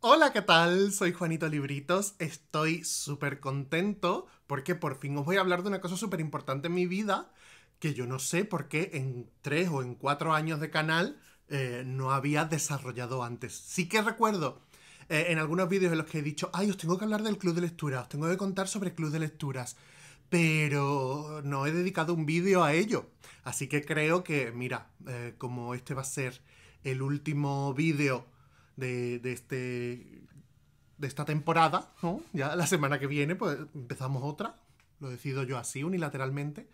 Hola, ¿qué tal? Soy Juanito Libritos. Estoy súper contento porque por fin os voy a hablar de una cosa súper importante en mi vida que yo no sé por qué en tres o en cuatro años de canal eh, no había desarrollado antes. Sí que recuerdo eh, en algunos vídeos en los que he dicho, ay, os tengo que hablar del club de Lecturas, os tengo que contar sobre el club de lecturas, pero no he dedicado un vídeo a ello. Así que creo que, mira, eh, como este va a ser el último vídeo de, este, de esta temporada, ¿no? Ya la semana que viene, pues empezamos otra, lo decido yo así, unilateralmente.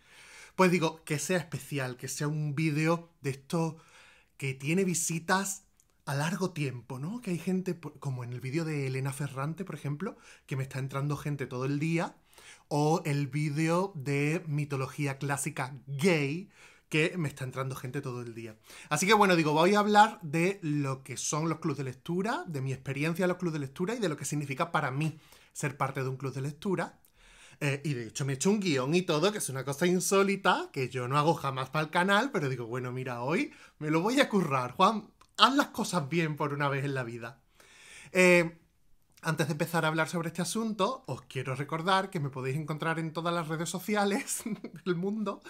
Pues digo, que sea especial, que sea un vídeo de esto que tiene visitas a largo tiempo, ¿no? Que hay gente, como en el vídeo de Elena Ferrante, por ejemplo, que me está entrando gente todo el día, o el vídeo de mitología clásica gay, que me está entrando gente todo el día. Así que bueno, digo, voy a hablar de lo que son los clubes de lectura, de mi experiencia en los clubes de lectura y de lo que significa para mí ser parte de un club de lectura. Eh, y de hecho me he hecho un guión y todo, que es una cosa insólita, que yo no hago jamás para el canal, pero digo, bueno, mira, hoy me lo voy a currar. Juan, haz las cosas bien por una vez en la vida. Eh, antes de empezar a hablar sobre este asunto, os quiero recordar que me podéis encontrar en todas las redes sociales del mundo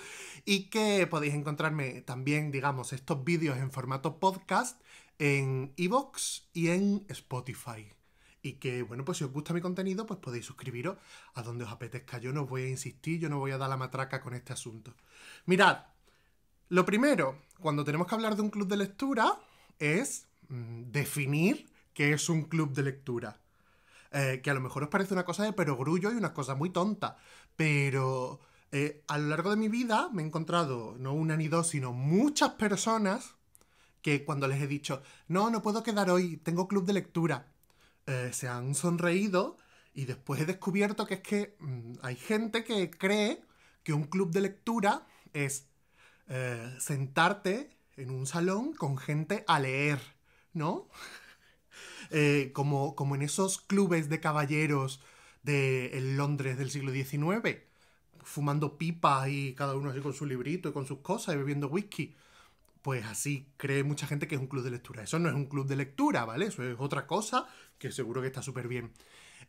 y que podéis encontrarme también, digamos, estos vídeos en formato podcast en iVoox y en Spotify. Y que, bueno, pues si os gusta mi contenido, pues podéis suscribiros a donde os apetezca. Yo no voy a insistir, yo no voy a dar la matraca con este asunto. Mirad, lo primero, cuando tenemos que hablar de un club de lectura, es mm, definir qué es un club de lectura. Eh, que a lo mejor os parece una cosa de perogrullo y una cosa muy tonta, pero eh, a lo largo de mi vida me he encontrado no una ni dos, sino muchas personas que cuando les he dicho, no, no puedo quedar hoy, tengo club de lectura, eh, se han sonreído y después he descubierto que es que mm, hay gente que cree que un club de lectura es sentarte en un salón con gente a leer, ¿no? Eh, como, como en esos clubes de caballeros de Londres del siglo XIX, fumando pipas y cada uno así con su librito y con sus cosas y bebiendo whisky. Pues así cree mucha gente que es un club de lectura. Eso no es un club de lectura, ¿vale? Eso es otra cosa que seguro que está súper bien.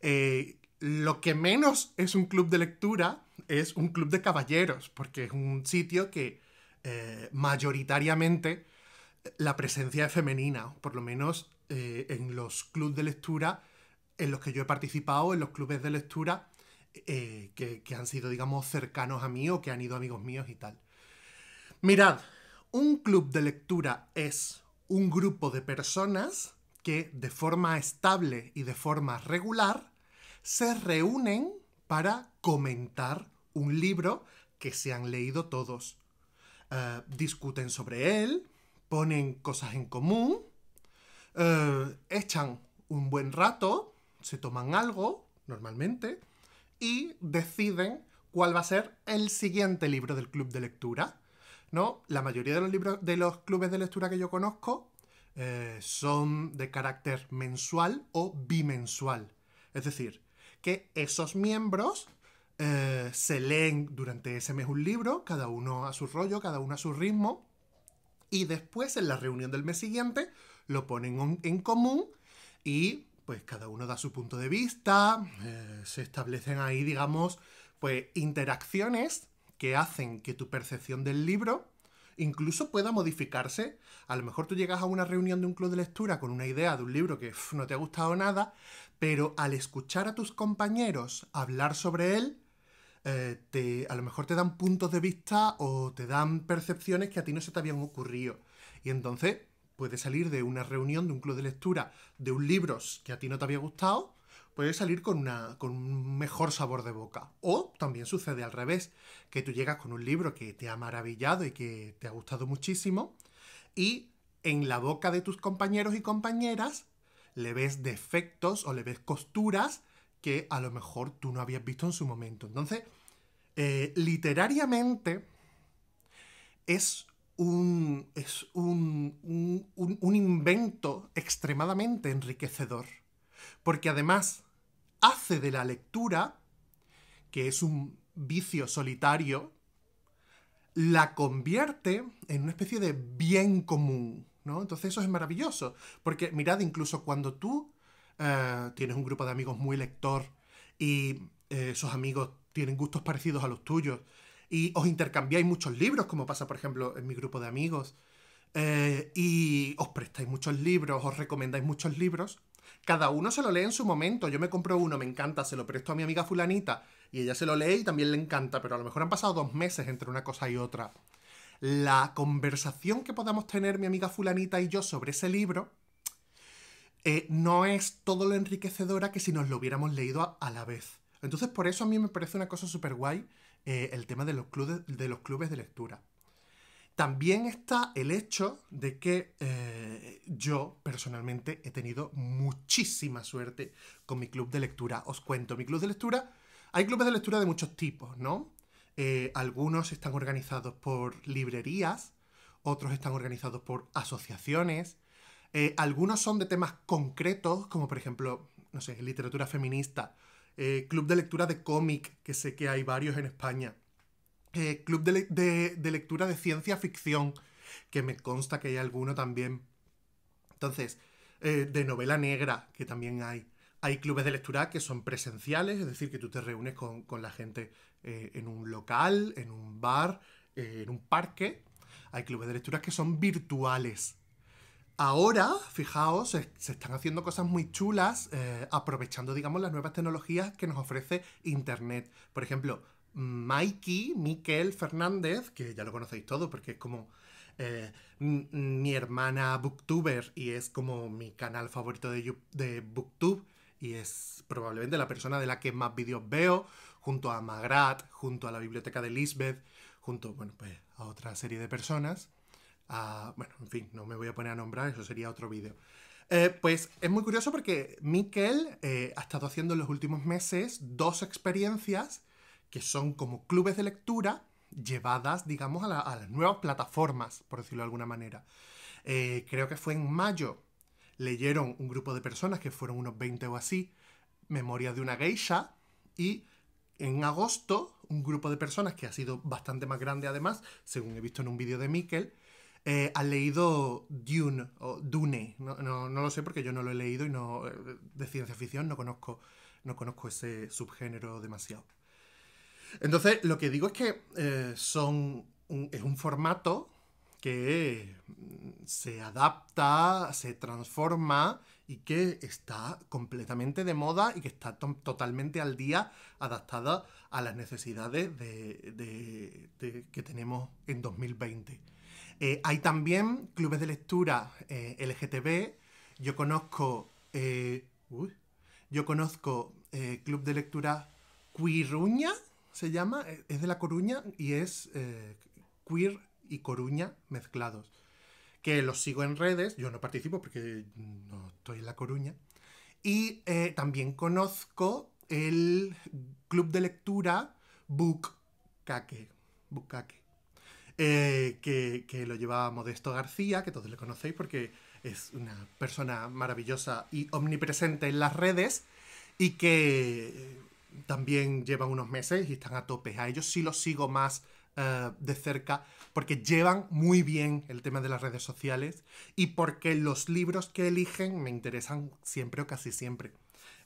Eh, lo que menos es un club de lectura es un club de caballeros, porque es un sitio que eh, mayoritariamente la presencia es femenina, por lo menos eh, en los clubes de lectura en los que yo he participado, en los clubes de lectura eh, que, han sido, digamos, cercanos a mí o que han ido amigos míos y tal. Mirad, un club de lectura es un grupo de personas que de forma estable y de forma regular se reúnen para comentar un libro que se han leído todos. Eh, discuten sobre él, ponen cosas en común eh, echan un buen rato, se toman algo, normalmente, y deciden cuál va a ser el siguiente libro del club de lectura. ¿no? La mayoría de los libros de los clubes de lectura que yo conozco eh, son de carácter mensual o bimensual. Es decir, que esos miembros eh, se leen durante ese mes un libro, cada uno a su rollo, cada uno a su ritmo, y después en la reunión del mes siguiente lo ponen en común y pues cada uno da su punto de vista, eh, se establecen ahí, digamos, pues interacciones que hacen que tu percepción del libro incluso pueda modificarse. A lo mejor tú llegas a una reunión de un club de lectura con una idea de un libro que no te ha gustado nada, pero al escuchar a tus compañeros hablar sobre él, eh, te, a lo mejor te dan puntos de vista o te dan percepciones que a ti no se te habían ocurrido. Y entonces puede salir de una reunión, de un club de lectura, de un libro que a ti no te había gustado, puede salir con, una, con un mejor sabor de boca. O también sucede al revés, que tú llegas con un libro que te ha maravillado y que te ha gustado muchísimo, y en la boca de tus compañeros y compañeras le ves defectos o le ves costuras que a lo mejor tú no habías visto en su momento. Entonces, eh, literariamente es un, es un, invento extremadamente enriquecedor, porque además hace de la lectura, que es un vicio solitario, la convierte en una especie de bien común, ¿no? Entonces eso es maravilloso, porque mirad, incluso cuando tú eh, tienes un grupo de amigos muy lector y eh, esos amigos tienen gustos parecidos a los tuyos y os intercambiáis muchos libros, como pasa por ejemplo en mi grupo de amigos, eh, y os prestáis muchos libros, os recomendáis muchos libros. Cada uno se lo lee en su momento. Yo me compro uno, me encanta, se lo presto a mi amiga fulanita y ella se lo lee y también le encanta, pero a lo mejor han pasado dos meses entre una cosa y otra. La conversación que podamos tener mi amiga fulanita y yo sobre ese libro eh, no es todo lo enriquecedora que si nos lo hubiéramos leído a, a la vez. Entonces por eso a mí me parece una cosa súper guay eh, el tema de los, clubes, de los clubes de lectura. También está el hecho de que eh, yo personalmente he tenido muchísima suerte con mi club de lectura. Os cuento, mi club de lectura, hay clubes de lectura de muchos tipos, ¿no? Eh, algunos están organizados por librerías, otros están organizados por asociaciones, algunos son de temas concretos, como por ejemplo, no sé, literatura feminista eh, club de lectura de cómic, que sé que hay varios en España, eh, club de, lectura de ciencia ficción, que me consta que hay alguno también. Entonces, eh, de novela negra, que también hay. Hay clubes de lectura que son presenciales, es decir, que tú te reúnes con, con la gente en un local, en un bar, en un parque. Hay clubes de lectura que son virtuales, Ahora, fijaos, se, están haciendo cosas muy chulas eh, aprovechando, digamos, las nuevas tecnologías que nos ofrece Internet. Por ejemplo, Mikey, Miquel Fernández, que ya lo conocéis todo, porque es como eh, mi hermana booktuber y es como mi canal favorito de, booktube y es probablemente la persona de la que más vídeos veo, junto a Magrat, junto a la biblioteca de Lisbeth, junto, bueno, pues a otra serie de personas. Bueno, en fin, no me voy a poner a nombrar, eso sería otro vídeo. Eh, pues es muy curioso porque Mikel eh, ha estado haciendo en los últimos meses dos experiencias que son como clubes de lectura llevadas, digamos, a, las nuevas plataformas, por decirlo de alguna manera. Eh, creo que fue en mayo, leyeron un grupo de personas, que fueron unos 20 o así, Memorias de una geisha, y en agosto un grupo de personas que ha sido bastante más grande además, según he visto en un vídeo de Miquel, eh, ha leído Dune o Dune. No, lo sé porque yo no lo he leído y no eh, de ciencia ficción no conozco, ese subgénero demasiado. Entonces, lo que digo es que eh, son es un formato que mm, se adapta, se transforma y que está completamente de moda y que está totalmente al día adaptada a las necesidades que tenemos en 2020. Eh, hay también clubes de lectura eh, LGTB. Yo conozco. Eh, yo conozco Club de Lectura Quiruña, se llama. Es de La Coruña y es queer y coruña mezclados. Que los sigo en redes. Yo no participo porque no estoy en La Coruña. Y también conozco el club de lectura Bukake. Bukake eh, que, lo llevaba Modesto García, que todos le conocéis porque es una persona maravillosa y omnipresente en las redes, y que eh, también lleva unos meses y están a tope. A ellos sí los sigo más eh, de cerca porque llevan muy bien el tema de las redes sociales y porque los libros que eligen me interesan siempre o casi siempre.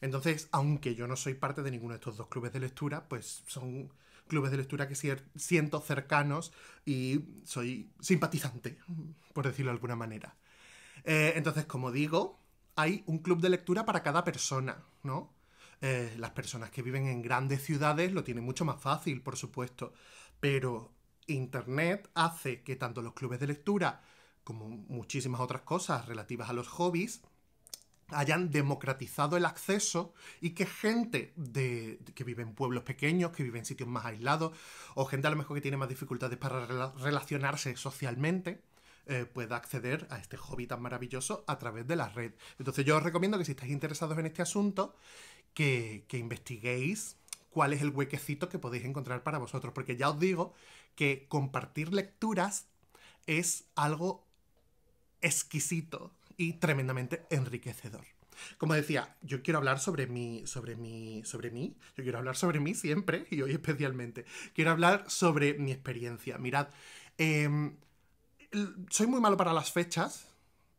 Entonces, aunque yo no soy parte de ninguno de estos dos clubes de lectura, pues son clubes de lectura que siento cercanos y soy simpatizante, por decirlo de alguna manera. Eh, entonces, como digo, hay un club de lectura para cada persona, ¿no? Eh, las personas que viven en grandes ciudades lo tienen mucho más fácil, por supuesto, pero Internet hace que tanto los clubes de lectura como muchísimas otras cosas relativas a los hobbies hayan democratizado el acceso y que gente que vive en pueblos pequeños, que vive en sitios más aislados, o gente a lo mejor que tiene más dificultades para relacionarse socialmente, eh, pueda acceder a este hobby tan maravilloso a través de la red. Entonces yo os recomiendo que si estáis interesados en este asunto, que investiguéis cuál es el huequecito que podéis encontrar para vosotros, porque ya os digo que compartir lecturas es algo exquisito, y tremendamente enriquecedor. Como decía, yo quiero hablar sobre mí, sobre mí, sobre mí, yo quiero hablar sobre mí siempre y hoy especialmente. Quiero hablar sobre mi experiencia. Mirad, em, soy muy malo para las fechas,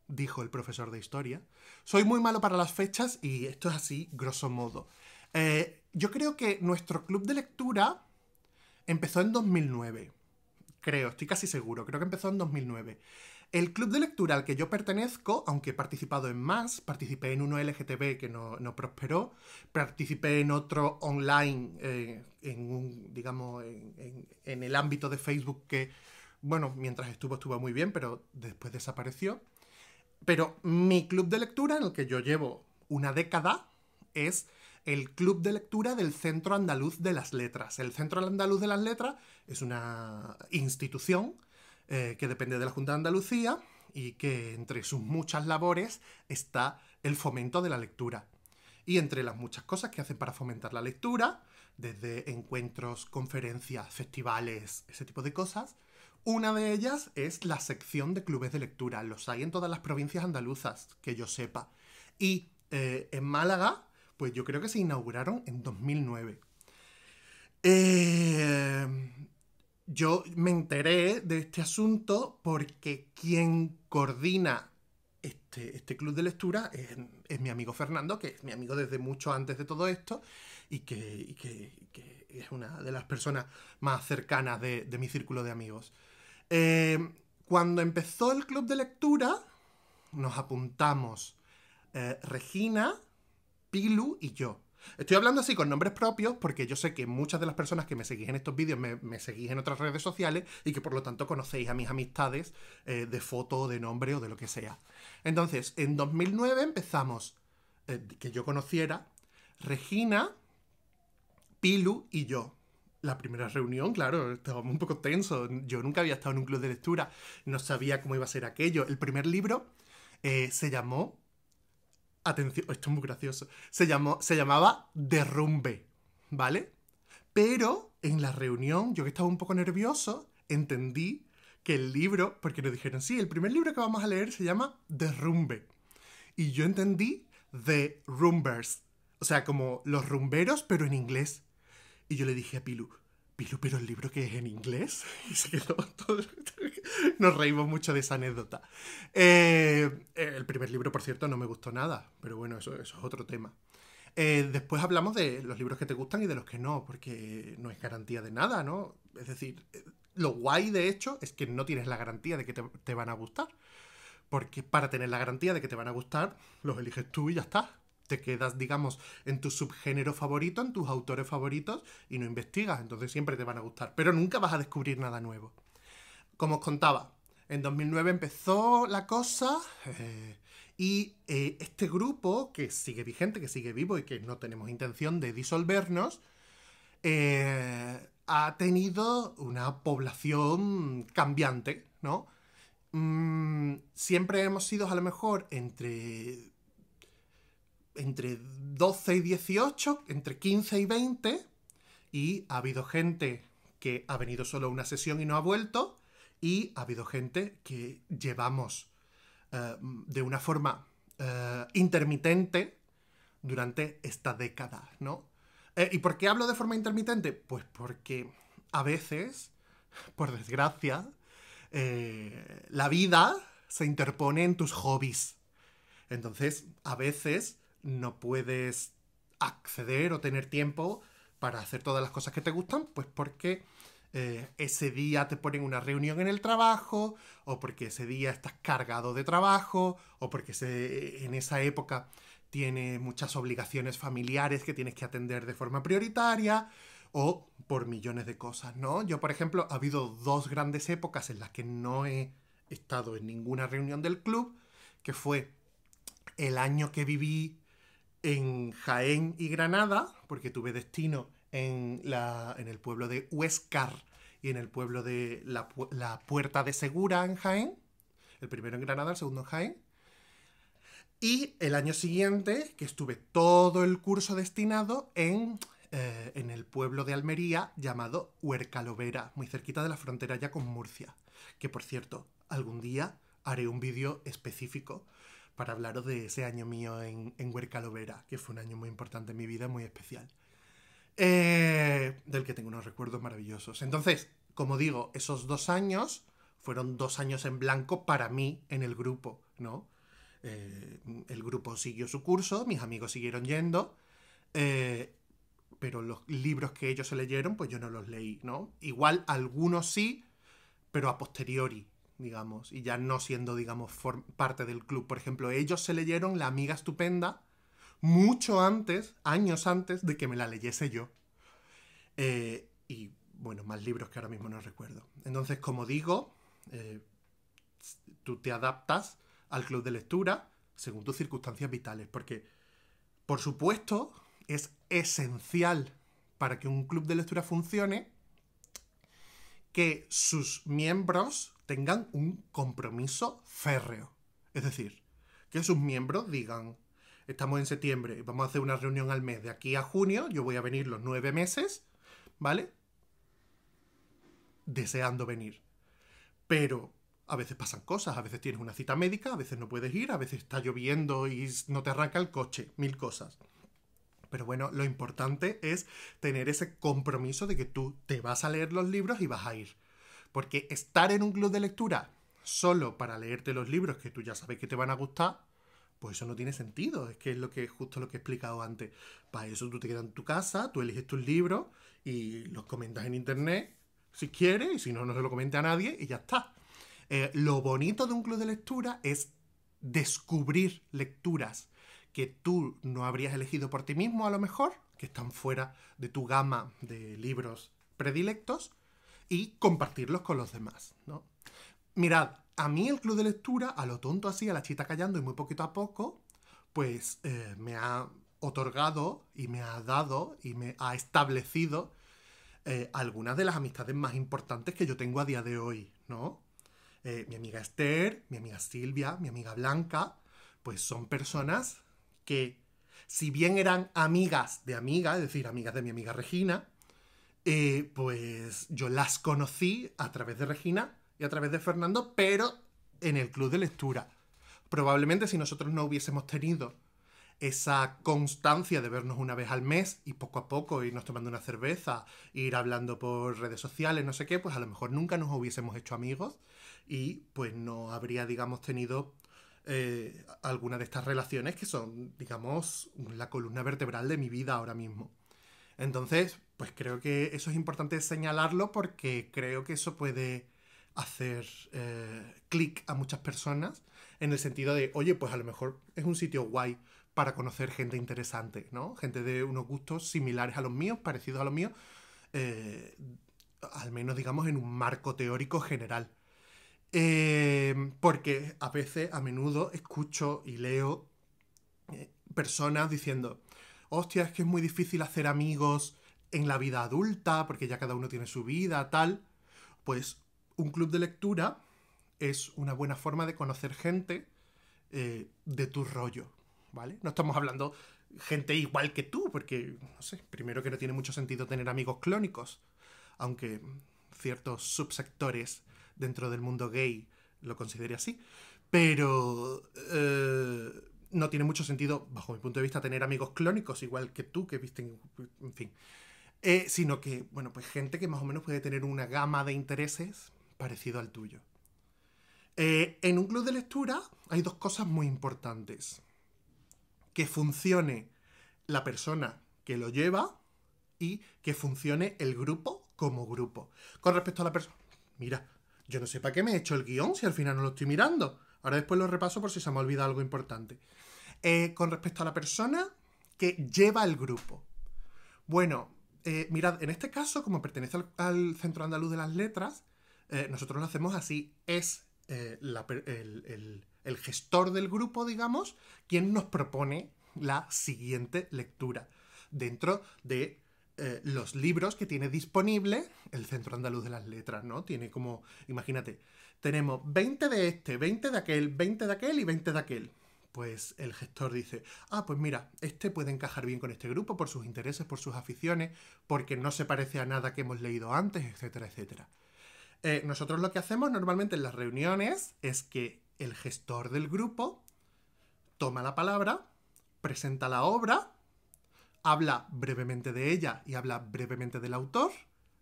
dijo el profesor de historia. Soy muy malo para las fechas y esto es así, grosso modo. Eh, yo creo que nuestro club de lectura empezó en 2009. Creo, estoy casi seguro, creo que empezó en 2009. El club de lectura al que yo pertenezco, aunque he participado en más, participé en uno LGTB que no, prosperó, participé en otro online, eh, en un, digamos, en el ámbito de Facebook que, bueno, mientras estuvo estuvo muy bien, pero después desapareció. Pero mi club de lectura, en el que yo llevo una década, es el Club de Lectura del Centro Andaluz de las Letras. El Centro Andaluz de las Letras es una institución eh, que depende de la Junta de Andalucía y que entre sus muchas labores está el fomento de la lectura. Y entre las muchas cosas que hacen para fomentar la lectura, desde encuentros, conferencias, festivales, ese tipo de cosas, una de ellas es la sección de clubes de lectura. Los hay en todas las provincias andaluzas, que yo sepa. Y eh, en Málaga, pues yo creo que se inauguraron en 2009. Eh, yo me enteré de este asunto porque quien coordina este, este club de lectura es, mi amigo Fernando, que es mi amigo desde mucho antes de todo esto y que, es una de las personas más cercanas de, mi círculo de amigos. Eh, cuando empezó el club de lectura, nos apuntamos eh, Regina, Pilu y yo. Estoy hablando así con nombres propios porque yo sé que muchas de las personas que me seguís en estos vídeos me, seguís en otras redes sociales y que por lo tanto conocéis a mis amistades eh, de foto, de nombre o de lo que sea. Entonces, en 2009 empezamos, eh, que yo conociera, Regina, Pilu y yo. La primera reunión, claro, estábamos un poco tensos. Yo nunca había estado en un club de lectura, no sabía cómo iba a ser aquello. El primer libro eh, se llamó Atención, esto es muy gracioso. Se, llamó, se llamaba Derrumbe, ¿vale? Pero en la reunión, yo que estaba un poco nervioso, entendí que el libro, porque nos dijeron, sí, el primer libro que vamos a leer se llama Derrumbe. Y yo entendí The Rumbers, o sea, como los rumberos, pero en inglés. Y yo le dije a Pilu, Pilu, pero el libro que es en inglés. Nos reímos mucho de esa anécdota. Eh, eh, el primer libro, por cierto, no me gustó nada, pero bueno, eso, es otro tema. Eh, después hablamos de los libros que te gustan y de los que no, porque no es garantía de nada, ¿no? Es decir, lo guay de hecho es que no tienes la garantía de que te van a gustar. Porque para tener la garantía de que te van a gustar, los eliges tú y ya está te quedas, digamos, en tu subgénero favorito, en tus autores favoritos y no investigas, entonces siempre te van a gustar, pero nunca vas a descubrir nada nuevo. Como os contaba, en 2009 empezó la cosa eh, y eh, este grupo, que sigue vigente, que sigue vivo y que no tenemos intención de disolvernos, eh, ha tenido una población cambiante, ¿no? Mm, siempre hemos sido a lo mejor entre entre 12 y 18, entre 15 y 20, y ha habido gente que ha venido solo a una sesión y no ha vuelto, y ha habido gente que llevamos eh, de una forma eh, intermitente durante esta década, ¿no? Eh, ¿Y por qué hablo de forma intermitente? Pues porque a veces, por desgracia, la vida se interpone en tus hobbies. Entonces, a veces no puedes acceder o tener tiempo para hacer todas las cosas que te gustan, pues porque eh, ese día te ponen una reunión en el trabajo, o porque ese día estás cargado de trabajo, o porque se, en esa época tienes muchas obligaciones familiares que tienes que atender de forma prioritaria, o por millones de cosas, ¿no? Yo, por ejemplo, ha habido dos grandes épocas en las que no he estado en ninguna reunión del club, que fue el año que viví en Jaén y Granada, porque tuve destino en, el pueblo de Huescar y en el pueblo de la, Puerta de Segura en Jaén, el primero en Granada, el segundo en Jaén. Y el año siguiente, que estuve todo el curso destinado en, eh, en el pueblo de Almería llamado Huercalovera, muy cerquita de la frontera ya con Murcia. Que por cierto, algún día haré un vídeo específico para hablaros de ese año mío en, en Huerca Lovera, que fue un año muy importante en mi vida, muy especial. Eh, del que tengo unos recuerdos maravillosos. Entonces, como digo, esos dos años fueron dos años en blanco para mí en el grupo, ¿no? Eh, el grupo siguió su curso, mis amigos siguieron yendo, eh, pero los libros que ellos se leyeron, pues yo no los leí, ¿no? Igual algunos sí, pero a posteriori, digamos, y ya no siendo, digamos, parte del club. Por ejemplo, ellos se leyeron La Amiga Estupenda mucho antes, años antes de que me la leyese yo. Eh, y bueno, más libros que ahora mismo no recuerdo. Entonces, como digo, eh, tú te adaptas al club de lectura según tus circunstancias vitales, porque, por supuesto, es esencial para que un club de lectura funcione que sus miembros tengan un compromiso férreo. Es decir, que sus miembros digan, estamos en septiembre vamos a hacer una reunión al mes de aquí a junio, yo voy a venir los nueve meses, ¿vale? Deseando venir. Pero a veces pasan cosas, a veces tienes una cita médica, a veces no puedes ir, a veces está lloviendo y no te arranca el coche, mil cosas. Pero bueno, lo importante es tener ese compromiso de que tú te vas a leer los libros y vas a ir. Porque estar en un club de lectura solo para leerte los libros que tú ya sabes que te van a gustar, pues eso no tiene sentido. Es que es lo que justo lo que he explicado antes. Para eso tú te quedas en tu casa, tú eliges tus libros y los comentas en internet si quieres y si no, no se lo comentas a nadie y ya está. Eh, lo bonito de un club de lectura es descubrir lecturas que tú no habrías elegido por ti mismo a lo mejor, que están fuera de tu gama de libros predilectos, y compartirlos con los demás, ¿no? Mirad, a mí el club de lectura, a lo tonto así, a la chita callando y muy poquito a poco, pues eh, me ha otorgado y me ha dado y me ha establecido eh, algunas de las amistades más importantes que yo tengo a día de hoy, ¿no? Eh, mi amiga Esther, mi amiga Silvia, mi amiga Blanca, pues son personas que, si bien eran amigas de amiga, es decir, amigas de mi amiga Regina, eh, pues yo las conocí a través de Regina y a través de Fernando, pero en el club de lectura. Probablemente si nosotros no hubiésemos tenido esa constancia de vernos una vez al mes y poco a poco irnos tomando una cerveza, ir hablando por redes sociales, no sé qué, pues a lo mejor nunca nos hubiésemos hecho amigos y pues no habría, digamos, tenido eh, alguna de estas relaciones que son, digamos, la columna vertebral de mi vida ahora mismo. Entonces, pues creo que eso es importante señalarlo porque creo que eso puede hacer eh, clic a muchas personas en el sentido de, oye, pues a lo mejor es un sitio guay para conocer gente interesante, ¿no? Gente de unos gustos similares a los míos, parecidos a los míos, eh, al menos digamos en un marco teórico general. Eh, porque a veces, a menudo, escucho y leo personas diciendo, hostia, es que es muy difícil hacer amigos en la vida adulta, porque ya cada uno tiene su vida, tal, pues un club de lectura es una buena forma de conocer gente eh, de tu rollo, ¿vale? No estamos hablando gente igual que tú, porque, no sé, primero que no tiene mucho sentido tener amigos clónicos, aunque ciertos subsectores dentro del mundo gay lo considere así, pero eh, no tiene mucho sentido, bajo mi punto de vista, tener amigos clónicos igual que tú, que visten, en fin. Eh, sino que, bueno, pues gente que más o menos puede tener una gama de intereses parecido al tuyo. Eh, en un club de lectura hay dos cosas muy importantes. Que funcione la persona que lo lleva y que funcione el grupo como grupo. Con respecto a la persona... Mira, yo no sé para qué me he hecho el guión si al final no lo estoy mirando. Ahora después lo repaso por si se me olvida algo importante. Eh, con respecto a la persona que lleva el grupo. Bueno, eh, mirad, en este caso, como pertenece al, Centro Andaluz de las Letras, eh, nosotros lo hacemos así, es eh, el, el, gestor del grupo, digamos, quien nos propone la siguiente lectura dentro de los libros que tiene disponible el Centro Andaluz de las Letras, ¿no? Tiene como, imagínate, tenemos 20 de este, 20 de aquel, 20 de aquel y 20 de aquel pues el gestor dice, ah, pues mira, este puede encajar bien con este grupo por sus intereses, por sus aficiones, porque no se parece a nada que hemos leído antes, etcétera, etcétera. Eh, nosotros lo que hacemos normalmente en las reuniones es que el gestor del grupo toma la palabra, presenta la obra, habla brevemente de ella y habla brevemente del autor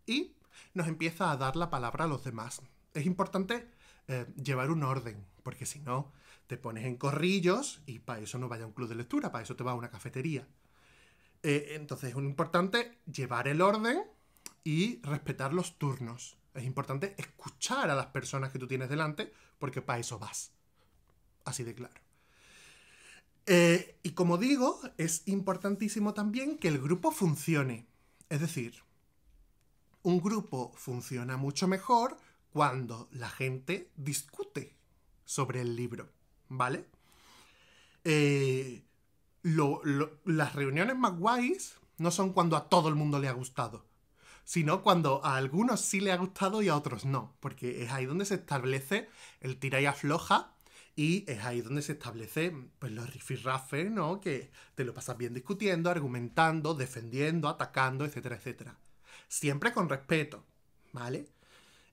y nos empieza a dar la palabra a los demás. Es importante eh, llevar un orden, porque si no, te pones en corrillos y para eso no vaya a un club de lectura, para eso te va a una cafetería. Eh, entonces es importante llevar el orden y respetar los turnos. Es importante escuchar a las personas que tú tienes delante porque para eso vas. Así de claro. Eh, y como digo, es importantísimo también que el grupo funcione. Es decir, un grupo funciona mucho mejor cuando la gente discute sobre el libro. ¿vale? Eh, las reuniones más guays no son cuando a todo el mundo le ha gustado, sino cuando a algunos sí le ha gustado y a otros no, porque es ahí donde se establece el tira y afloja y es ahí donde se establece pues, los rifirrafes, ¿no? Que te lo pasas bien discutiendo, argumentando, defendiendo, atacando, etcétera, etcétera. Siempre con respeto, ¿vale?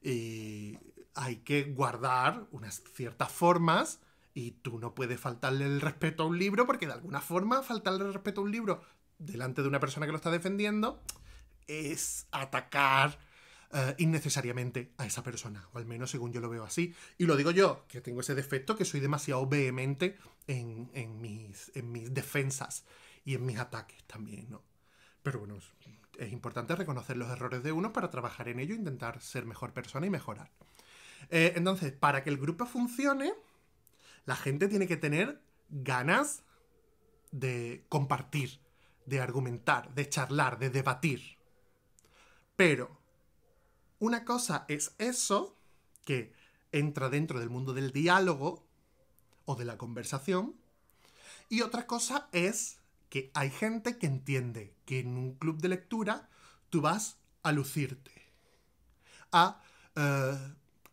Eh, hay que guardar unas ciertas formas y tú no puedes faltarle el respeto a un libro porque de alguna forma faltarle el respeto a un libro delante de una persona que lo está defendiendo es atacar eh, innecesariamente a esa persona, o al menos según yo lo veo así. Y lo digo yo, que tengo ese defecto, que soy demasiado vehemente en, en, mis, defensas y en mis ataques también, ¿no? Pero bueno, es, importante reconocer los errores de uno para trabajar en ello, intentar ser mejor persona y mejorar. Eh, entonces, para que el grupo funcione, la gente tiene que tener ganas de compartir, de argumentar, de charlar, de debatir. Pero una cosa es eso, que entra dentro del mundo del diálogo o de la conversación, y otra cosa es que hay gente que entiende que en un club de lectura tú vas a lucirte, a eh,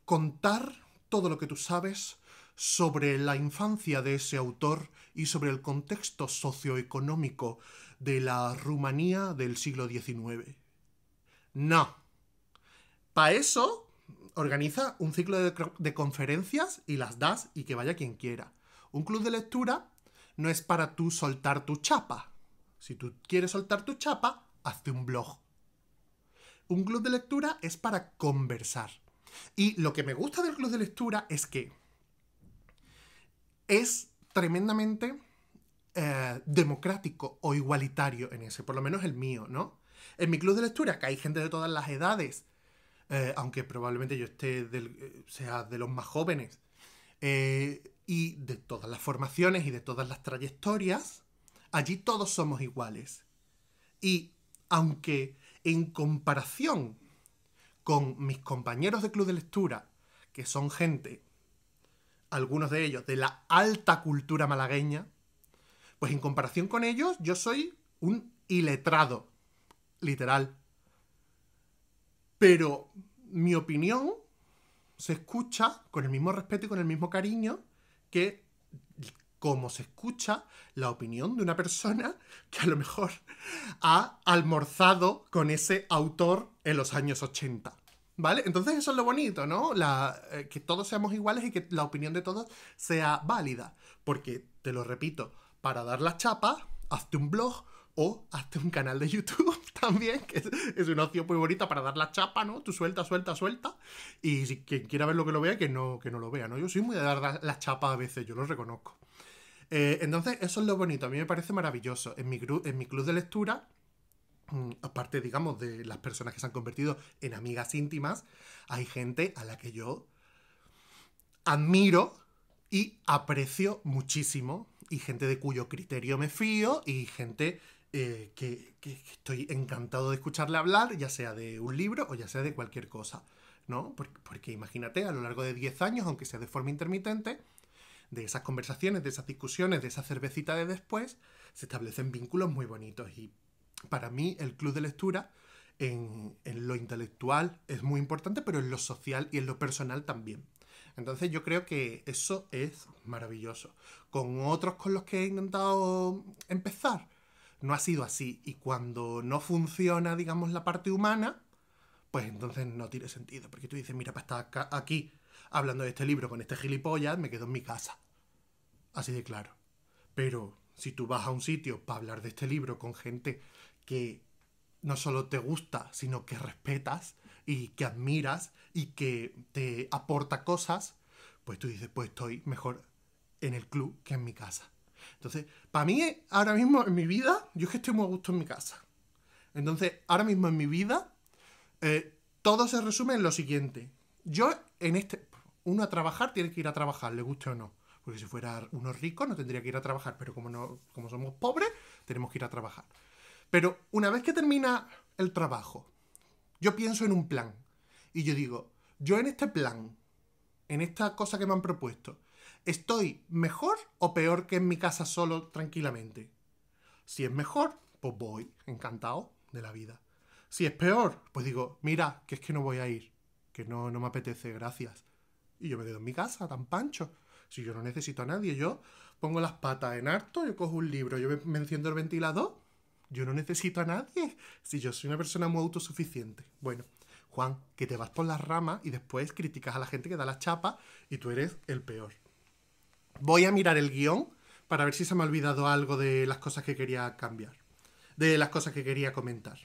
contar todo lo que tú sabes sobre la infancia de ese autor y sobre el contexto socioeconómico de la Rumanía del siglo XIX. No. Para eso, organiza un ciclo de, conferencias y las das y que vaya quien quiera. Un club de lectura no es para tú soltar tu chapa. Si tú quieres soltar tu chapa, hazte un blog. Un club de lectura es para conversar. Y lo que me gusta del club de lectura es que es tremendamente eh, democrático o igualitario en ese, por lo menos el mío, ¿no? En mi club de lectura, que hay gente de todas las edades, eh, aunque probablemente yo esté del, eh, sea de los más jóvenes, y de todas las formaciones y de todas las trayectorias, allí todos somos iguales. Y aunque en comparación con mis compañeros de club de lectura, que son gente algunos de ellos, de la alta cultura malagueña, pues en comparación con ellos yo soy un iletrado, literal. Pero mi opinión se escucha con el mismo respeto y con el mismo cariño que como se escucha la opinión de una persona que a lo mejor ha almorzado con ese autor en los años 80. ¿Vale? Entonces eso es lo bonito, ¿no? La, eh, que todos seamos iguales y que la opinión de todos sea válida. Porque, te lo repito, para dar las chapa, hazte un blog o hazte un canal de YouTube también, que es, una opción muy bonita para dar la chapa, ¿no? Tú suelta, suelta, suelta. Y quien quiera ver lo que lo vea, que no, que no lo vea, ¿no? Yo soy muy de dar las chapas a veces, yo lo reconozco. Eh, entonces, eso es lo bonito, a mí me parece maravilloso. En mi, en mi club de lectura Mm, aparte, digamos, de las personas que se han convertido en amigas íntimas, hay gente a la que yo admiro y aprecio muchísimo, y gente de cuyo criterio me fío, y gente eh, que, estoy encantado de escucharle hablar, ya sea de un libro o ya sea de cualquier cosa, ¿no? Porque, porque imagínate, a lo largo de 10 años, aunque sea de forma intermitente, de esas conversaciones, de esas discusiones, de esa cervecita de después, se establecen vínculos muy bonitos y para mí el club de lectura en, lo intelectual es muy importante, pero en lo social y en lo personal también. Entonces yo creo que eso es maravilloso. Con otros con los que he intentado empezar, no ha sido así. Y cuando no funciona, digamos, la parte humana, pues entonces no tiene sentido. Porque tú dices, mira, para estar aquí hablando de este libro con este gilipollas, me quedo en mi casa. Así de claro. Pero si tú vas a un sitio para hablar de este libro con gente que no solo te gusta, sino que respetas y que admiras y que te aporta cosas, pues tú dices, pues estoy mejor en el club que en mi casa. Entonces, para mí, ahora mismo en mi vida, yo es que estoy muy a gusto en mi casa. Entonces, ahora mismo en mi vida, eh, todo se resume en lo siguiente. Yo, en este. Uno a trabajar tiene que ir a trabajar, le guste o no. Porque si fuera uno rico no tendría que ir a trabajar, pero como, no, como somos pobres, tenemos que ir a trabajar. Pero una vez que termina el trabajo, yo pienso en un plan. Y yo digo, yo en este plan, en esta cosa que me han propuesto, ¿estoy mejor o peor que en mi casa solo tranquilamente? Si es mejor, pues voy, encantado de la vida. Si es peor, pues digo, mira, que es que no voy a ir, que no, no me apetece, gracias. Y yo me quedo en mi casa, tan pancho. Si yo no necesito a nadie, yo pongo las patas en harto, yo cojo un libro, yo me enciendo el ventilador yo no necesito a nadie, si yo soy una persona muy autosuficiente. Bueno, Juan, que te vas por las ramas y después criticas a la gente que da las chapa y tú eres el peor. Voy a mirar el guión para ver si se me ha olvidado algo de las cosas que quería cambiar, de las cosas que quería comentar.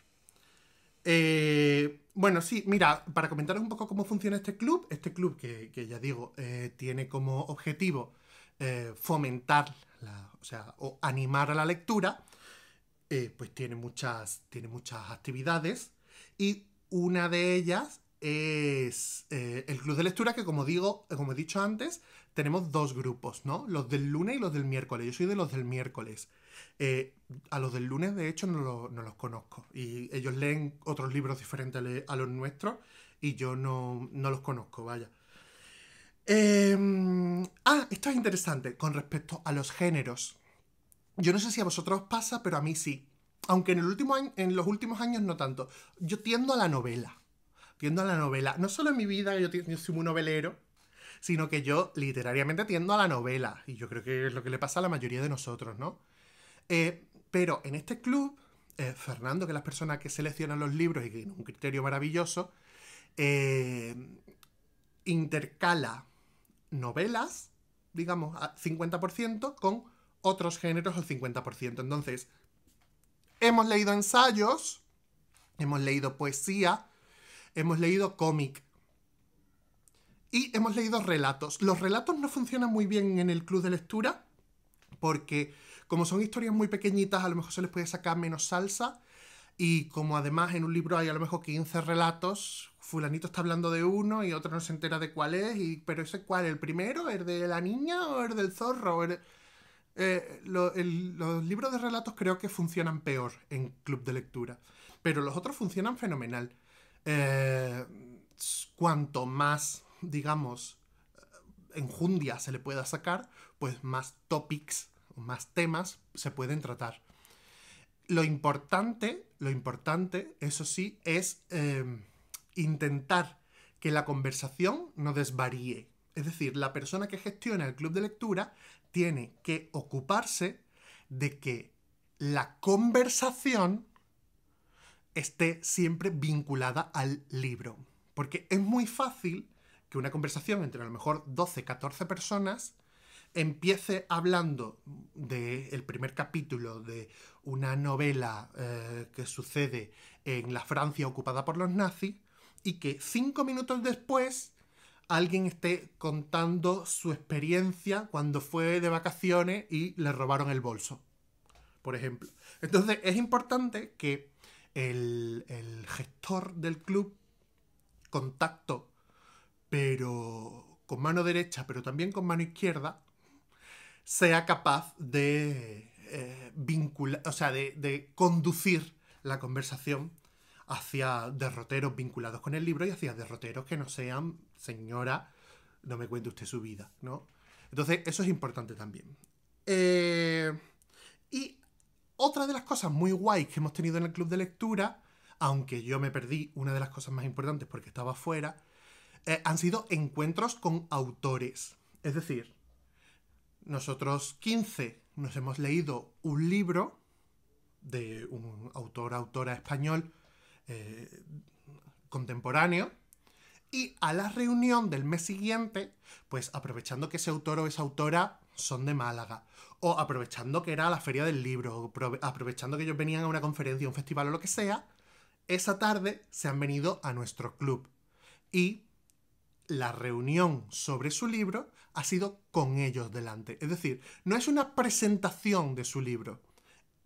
Eh, bueno, sí, mira, para comentaros un poco cómo funciona este club, este club que, ya digo, eh, tiene como objetivo eh, fomentar, la, o sea, o animar a la lectura, eh, pues tiene muchas, tiene muchas actividades y una de ellas es eh, el club de lectura que como digo, eh, como he dicho antes, tenemos dos grupos, ¿no? Los del lunes y los del miércoles. Yo soy de los del miércoles. a los del lunes, de hecho, no, los conozco. Y ellos leen otros libros diferentes a los nuestros y yo no, los conozco, vaya. Em, ah, esto es interesante con respecto a los géneros. Yo no sé si a vosotros os pasa, pero a mí sí. Aunque en, el último en los últimos años no tanto. Yo tiendo a la novela. Tiendo a la novela. No solo en mi vida, yo, soy muy novelero, sino que yo literariamente tiendo a la novela. Y yo creo que es lo que le pasa a la mayoría de nosotros, ¿no? Eh, pero en este club, eh, Fernando, que es la persona que selecciona los libros y que tiene un criterio maravilloso, eh, intercala novelas, digamos, a 50% con otros géneros al 50%. Entonces, hemos leído ensayos, hemos leído poesía, hemos leído cómic y hemos leído relatos. Los relatos no funcionan muy bien en el club de lectura porque como son historias muy pequeñitas, a lo mejor se les puede sacar menos salsa. Y como además en un libro hay a lo mejor 15 relatos, fulanito está hablando de uno y otro no se entera de cuál es, y, pero ese cuál, el primero, el de la niña o el del zorro. ¿El eh, los libros de relatos creo que funcionan peor en club de lectura, pero los otros funcionan fenomenal. Eh, cuanto más, digamos, eh, enjundia se le pueda sacar, pues más topics, más temas se pueden tratar. Lo importante, lo importante, eso sí, es intentar que la conversación no desvaríe. Es decir, la persona que gestiona el club de lectura tiene que ocuparse de que la conversación esté siempre vinculada al libro. Porque es muy fácil que una conversación entre a lo mejor 12, 14 personas empiece hablando del primer capítulo de una novela eh, que sucede en la Francia ocupada por los nazis y que cinco minutos después alguien esté contando su experiencia cuando fue de vacaciones y le robaron el bolso, por ejemplo. Entonces es importante que el, gestor del club, contacto, pero con mano derecha, pero también con mano izquierda, sea capaz de eh, vincular, o sea, de, de conducir la conversación hacia derroteros vinculados con el libro y hacia derroteros que no sean señora, no me cuente usted su vida, ¿no? Entonces, eso es importante también. Eh, y otra de las cosas muy guay que hemos tenido en el club de lectura, aunque yo me perdí una de las cosas más importantes porque estaba fuera, eh, han sido encuentros con autores. Es decir, nosotros 15 nos hemos leído un libro de un autor, autora español eh, contemporáneo, y a la reunión del mes siguiente, pues aprovechando que ese autor o esa autora son de Málaga, o aprovechando que era la feria del libro, aprovechando que ellos venían a una conferencia, un festival o lo que sea, esa tarde se han venido a nuestro club. Y la reunión sobre su libro ha sido con ellos delante. Es decir, no es una presentación de su libro,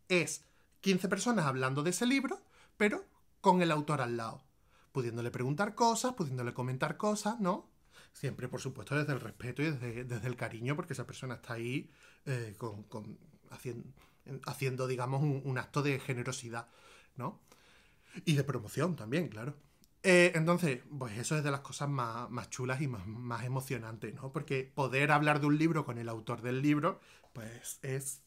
es 15 personas hablando de ese libro, pero con el autor al lado pudiéndole preguntar cosas, pudiéndole comentar cosas, ¿no? Siempre, por supuesto, desde el respeto y desde, el cariño, porque esa persona está ahí eh, con, haciendo, digamos, un, acto de generosidad, ¿no? Y de promoción también, claro. Eh, entonces, pues eso es de las cosas más, chulas y más, emocionantes, ¿no? Porque poder hablar de un libro con el autor del libro, pues es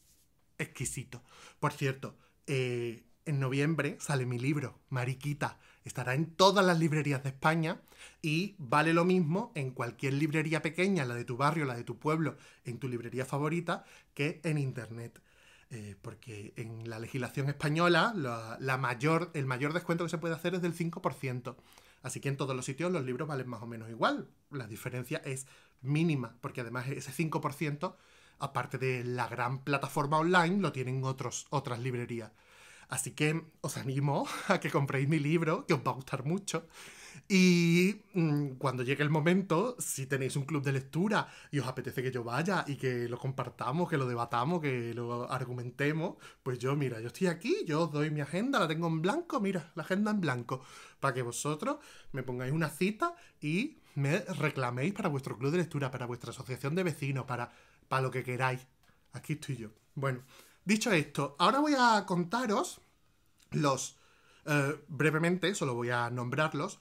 exquisito. Por cierto, eh, en noviembre sale mi libro, Mariquita, Estará en todas las librerías de España y vale lo mismo en cualquier librería pequeña, la de tu barrio, la de tu pueblo, en tu librería favorita, que en Internet. Eh, porque en la legislación española el mayor descuento que se puede hacer es del 5%. Así que en todos los sitios los libros valen más o menos igual. La diferencia es mínima, porque además ese 5%, aparte de la gran plataforma online, lo tienen otros, otras librerías. Así que os animo a que compréis mi libro, que os va a gustar mucho. Y mm, cuando llegue el momento, si tenéis un club de lectura y os apetece que yo vaya y que lo compartamos, que lo debatamos, que lo argumentemos, pues yo, mira, yo estoy aquí, yo os doy mi agenda, la tengo en blanco, mira, la agenda en blanco, para que vosotros me pongáis una cita y me reclaméis para vuestro club de lectura, para vuestra asociación de vecinos, para, para lo que queráis. Aquí estoy yo. Bueno. Dicho esto, ahora voy a contaros los, eh, brevemente, solo voy a nombrarlos,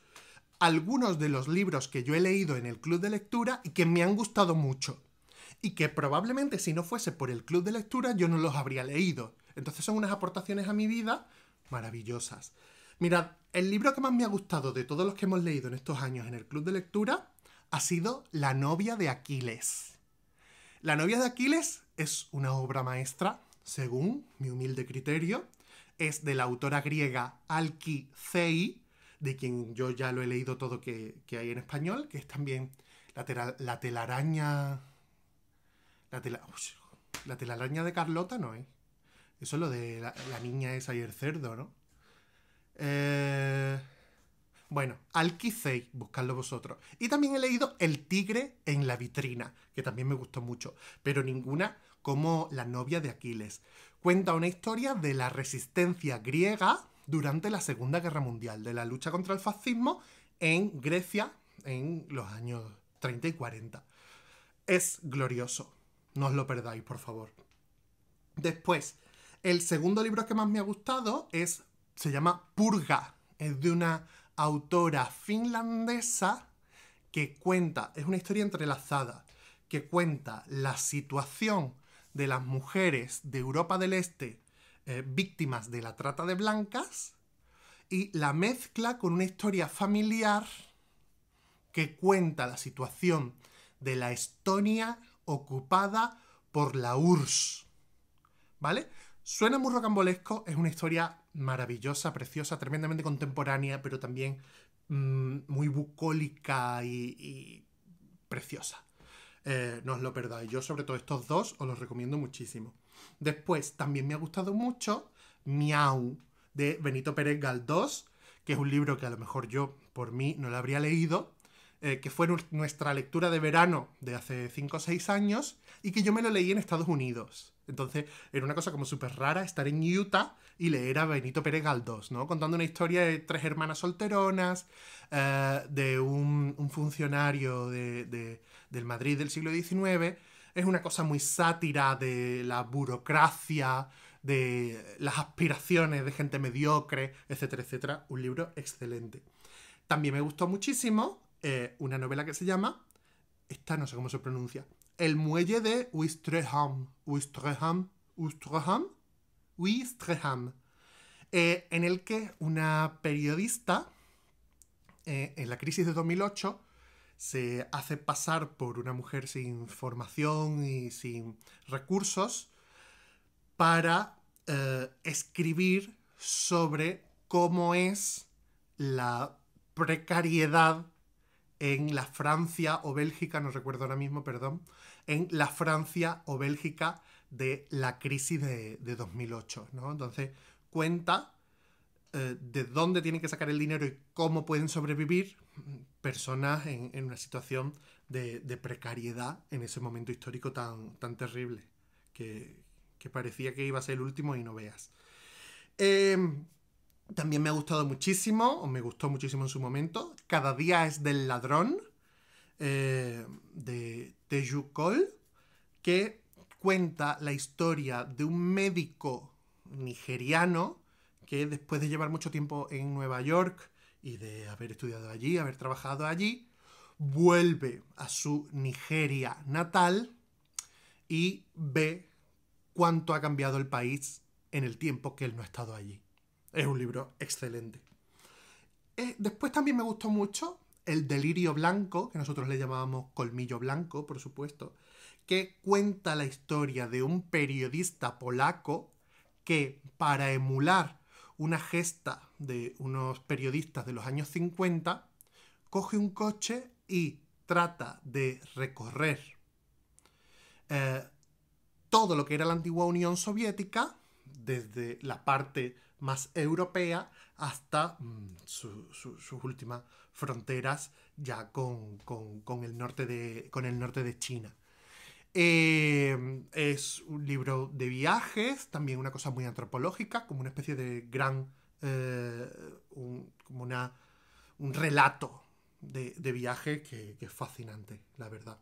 algunos de los libros que yo he leído en el club de lectura y que me han gustado mucho. Y que probablemente si no fuese por el club de lectura yo no los habría leído. Entonces son unas aportaciones a mi vida maravillosas. Mirad, el libro que más me ha gustado de todos los que hemos leído en estos años en el club de lectura ha sido La novia de Aquiles. La novia de Aquiles es una obra maestra según mi humilde criterio, es de la autora griega Alki Zei, de quien yo ya lo he leído todo que, hay en español, que es también la, telaraña. La, telaraña de Carlota no Eso es lo de la, niña esa y el cerdo, ¿no? Eh, bueno, Zei, buscadlo vosotros. Y también he leído El tigre en la vitrina, que también me gustó mucho, pero ninguna como la novia de Aquiles. Cuenta una historia de la resistencia griega durante la Segunda Guerra Mundial, de la lucha contra el fascismo en Grecia en los años 30 y 40. Es glorioso, no os lo perdáis, por favor. Después, el segundo libro que más me ha gustado es, se llama Purga, es de una autora finlandesa que cuenta, es una historia entrelazada, que cuenta la situación de las mujeres de Europa del Este eh, víctimas de la trata de blancas y la mezcla con una historia familiar que cuenta la situación de la Estonia ocupada por la URSS. ¿Vale? Suena muy rocambolesco, es una historia maravillosa, preciosa, tremendamente contemporánea, pero también mm, muy bucólica y preciosa. Eh, no os lo perdáis. Yo sobre todo estos dos os los recomiendo muchísimo. Después, también me ha gustado mucho Miau, de Benito Pérez Galdós, que es un libro que a lo mejor yo, por mí, no lo habría leído, eh, que fue nuestra lectura de verano de hace 5 o 6 años y que yo me lo leí en Estados Unidos. Entonces, era una cosa como súper rara estar en Utah y leer a Benito Pérez Galdós, ¿no? Contando una historia de tres hermanas solteronas, eh, de un, funcionario de, del Madrid del siglo XIX. Es una cosa muy sátira de la burocracia, de las aspiraciones de gente mediocre, etcétera, etcétera. Un libro excelente. También me gustó muchísimo eh, una novela que se llama... Esta no sé cómo se pronuncia el muelle de Wistreham, eh, en el que una periodista, eh, en la crisis de 2008, se hace pasar por una mujer sin formación y sin recursos para eh, escribir sobre cómo es la precariedad en la Francia o Bélgica, no recuerdo ahora mismo, perdón, en la Francia o Bélgica de la crisis de, 2008, ¿no? Entonces cuenta eh, de dónde tienen que sacar el dinero y cómo pueden sobrevivir personas en, una situación de, precariedad en ese momento histórico tan, tan terrible que, que, parecía que iba a ser el último y no veas. Eh, también me ha gustado muchísimo, o me gustó muchísimo en su momento, Cada día es del ladrón, eh, de Teju Cole, que cuenta la historia de un médico nigeriano que después de llevar mucho tiempo en Nueva York y de haber estudiado allí, haber trabajado allí, vuelve a su Nigeria natal y ve cuánto ha cambiado el país en el tiempo que él no ha estado allí. Es un libro excelente. Eh, después también me gustó mucho El Delirio Blanco, que nosotros le llamábamos Colmillo Blanco, por supuesto, que cuenta la historia de un periodista polaco que, para emular una gesta de unos periodistas de los años 50, coge un coche y trata de recorrer eh, todo lo que era la antigua Unión Soviética, desde la parte más europea hasta mm, sus últimas fronteras ya con, con, el, norte de, China. Em, es un libro de viajes, también una cosa muy antropológica, como una especie de gran, eh, como un relato de, de viaje que es fascinante, la verdad.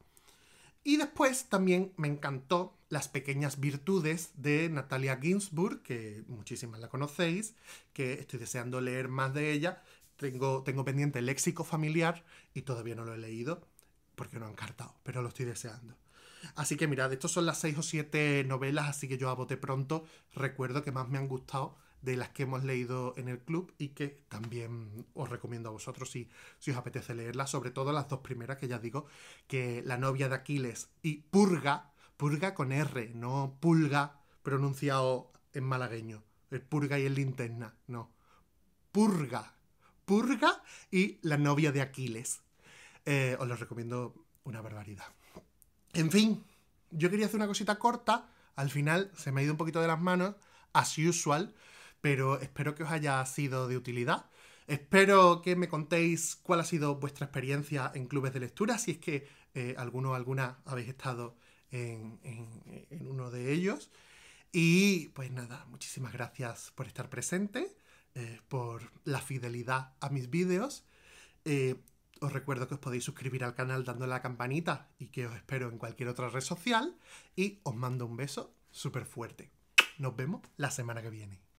Y después también me encantó Las pequeñas virtudes de Natalia Ginsburg, que muchísimas la conocéis, que estoy deseando leer más de ella. Tengo, tengo pendiente el léxico familiar y todavía no lo he leído porque no han cartado, pero lo estoy deseando. Así que mirad, estos son las seis o siete novelas, así que yo a bote pronto recuerdo que más me han gustado de las que hemos leído en el club y que también os recomiendo a vosotros si, si os apetece leerlas, sobre todo las dos primeras que ya digo, que La novia de Aquiles y Purga, Purga con R, no Pulga pronunciado en malagueño, es Purga y el Linterna, no, Purga, Purga y La novia de Aquiles. Eh, os lo recomiendo una barbaridad. En fin, yo quería hacer una cosita corta, al final se me ha ido un poquito de las manos, as usual, pero espero que os haya sido de utilidad. Espero que me contéis cuál ha sido vuestra experiencia en clubes de lectura, si es que eh, alguno o alguna habéis estado en, uno de ellos. Y pues nada, muchísimas gracias por estar presente. Eh, por la fidelidad a mis vídeos. Eh, os recuerdo que os podéis suscribir al canal dando la campanita y que os espero en cualquier otra red social. Y os mando un beso súper fuerte. Nos vemos la semana que viene.